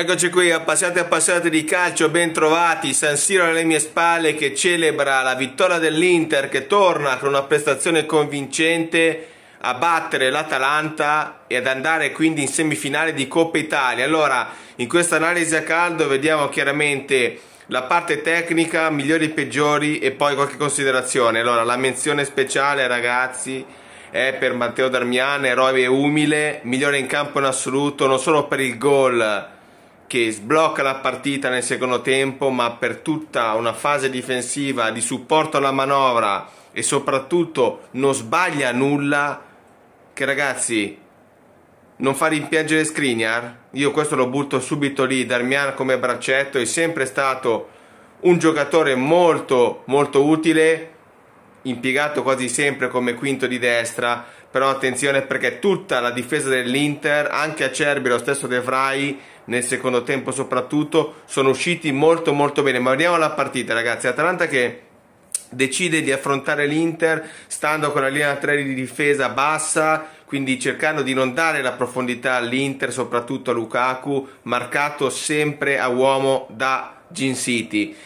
Eccoci qui, appassionati e appassionati di calcio, ben trovati. San Siro alle mie spalle che celebra la vittoria dell'Inter che torna con una prestazione convincente a battere l'Atalanta e ad andare quindi in semifinale di Coppa Italia. Allora, in questa analisi a caldo vediamo chiaramente la parte tecnica, migliori e peggiori e poi qualche considerazione. Allora, la menzione speciale ragazzi è per Matteo Darmiano, eroe umile, migliore in campo in assoluto, non solo per il gol che sblocca la partita nel secondo tempo, ma per tutta una fase difensiva di supporto alla manovra e soprattutto non sbaglia nulla, che ragazzi non fa rimpiangere Skriniar? Io questo lo butto subito lì, Darmian come braccetto è sempre stato un giocatore molto molto utile, impiegato quasi sempre come quinto di destra, però attenzione perché tutta la difesa dell'Inter, anche Acerbi, lo stesso De Vrij, nel secondo tempo soprattutto sono usciti molto molto bene ma vediamo la partita ragazzi Atalanta che decide di affrontare l'Inter stando con la linea 3 di difesa bassa quindi cercando di non dare la profondità all'Inter soprattutto a Lukaku marcato sempre a uomo da Gin City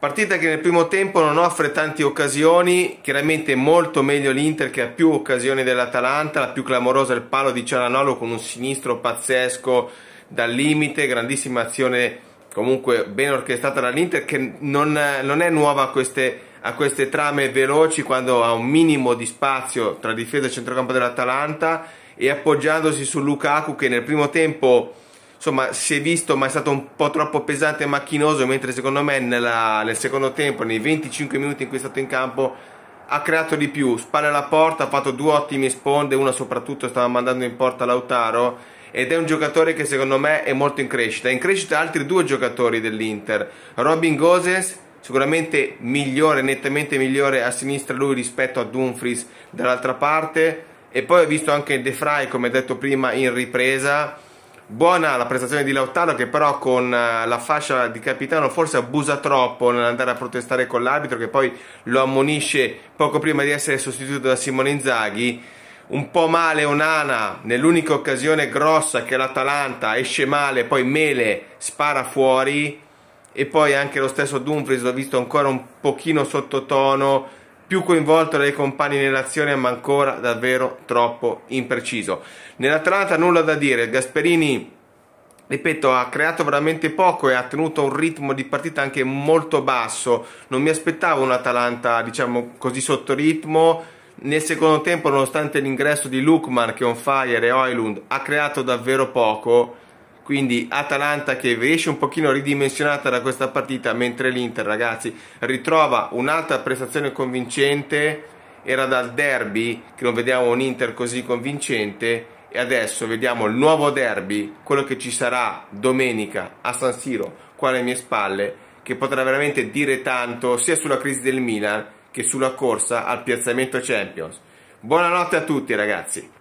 Partita che nel primo tempo non offre tante occasioni, chiaramente molto meglio l'Inter che ha più occasioni dell'Atalanta, la più clamorosa è il palo di Cialanolo con un sinistro pazzesco dal limite, grandissima azione comunque ben orchestrata dall'Inter che non, non è nuova a queste, a queste, trame veloci quando ha un minimo di spazio tra difesa e centrocampo dell'Atalanta e appoggiandosi su Lukaku che nel primo tempo insomma si è visto ma è stato un po' troppo pesante e macchinoso mentre secondo me nella, nel secondo tempo nei 25 minuti in cui è stato in campo ha creato di più, spalle alla porta, ha fatto due ottime sponde, una soprattutto stava mandando in porta Lautaro ed è un giocatore che secondo me è molto in crescita. In crescita altri due giocatori dell'Inter, Robin Gosens, sicuramente migliore, nettamente migliore a sinistra lui rispetto a Dumfries dall'altra parte e poi ho visto anche De Frey, come detto prima, in ripresa. Buona la prestazione di Lautaro che però con eh, la fascia di capitano forse abusa troppo nell'andare a protestare con l'arbitro che poi lo ammonisce poco prima di essere sostituito da Simone Inzaghi un po' male Onana nell'unica occasione grossa che l'Atalanta esce male, poi Mele spara fuori e poi anche lo stesso Dumfries l'ho visto ancora un pochino sottotono, più coinvolto dai compagni nell'azione ma ancora davvero troppo impreciso. Nell'Atalanta nulla da dire, Gasperini ripeto, ha creato veramente poco e ha tenuto un ritmo di partita anche molto basso. Non mi aspettavo un'Atalanta, diciamo così, sotto ritmo nel secondo tempo, nonostante l'ingresso di Lukman, che è on fire, e Oilund, ha creato davvero poco, quindi Atalanta che esce un pochino ridimensionata da questa partita, mentre l'Inter, ragazzi, ritrova un'altra prestazione convincente, era dal derby che non vediamo un Inter così convincente, e adesso vediamo il nuovo derby, quello che ci sarà domenica a San Siro, qua alle mie spalle, che potrà veramente dire tanto sia sulla crisi del Milan, che sulla corsa al piazzamento Champions. Buonanotte a tutti ragazzi!